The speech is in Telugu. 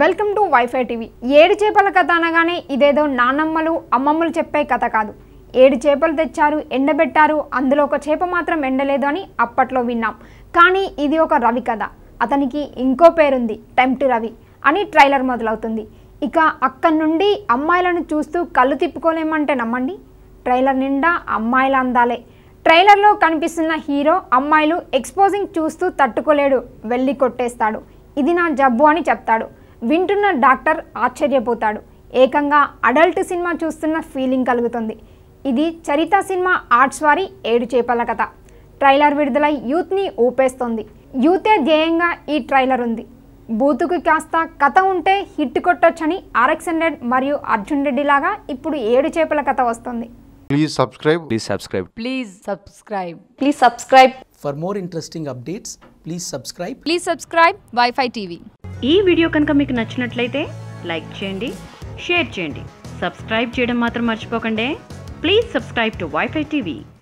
వెల్కమ్ టు వైఫై టీవీ ఏడు చేపల కథ అనగానే ఇదేదో నానమ్మలు అమ్మమ్మలు చెప్పే కథ కాదు ఏడు చేపలు తెచ్చారు ఎండబెట్టారు అందులో ఒక చేప మాత్రం ఎండలేదు అని అప్పట్లో విన్నాం కానీ ఇది ఒక రవి కథ అతనికి ఇంకో పేరుంది టైమ్ టు రవి అని ట్రైలర్ మొదలవుతుంది ఇక అక్కడి నుండి అమ్మాయిలను చూస్తూ కళ్ళు తిప్పుకోలేమంటే నమ్మండి ట్రైలర్ నిండా అమ్మాయిల అందాలే ట్రైలర్లో కనిపిస్తున్న హీరో అమ్మాయిలు ఎక్స్పోజింగ్ చూస్తూ తట్టుకోలేడు వెళ్ళి కొట్టేస్తాడు ఇది నా జబ్బు అని చెప్తాడు వింటున్న డాక్టర్ ఆశ్చర్యపోతాడు ఏకంగా అడల్ట్ సినిమా చూస్తున్న ఫీలింగ్ కలుగుతుంది ఇది చరిత సినిమా ఆర్ట్స్ వారి ఏడు చేపల కథ ట్రైలర్ విడుదలై యూత్ని ఊపేస్తుంది యూతే ధ్యేయంగా ఈ ట్రైలర్ ఉంది బూతుకు కాస్త కథ ఉంటే హిట్ కొట్టొచ్చని ఆర్ఎక్స్ హండ్రెడ్ మరియు అర్జున్ రెడ్డి లాగా ఇప్పుడు ఏడు చేపల కథ వస్తుంది please subscribe please subscribe please subscribe please subscribe for more interesting updates please subscribe please subscribe WiFi TV ఈ వీడియో కనుక మీకు నచ్చినట్లయితే లైక్ చేయండి షేర్ చేయండి సబ్స్క్రైబ్ చేయడం మాత్రం మర్చిపోకండి please subscribe to WiFi TV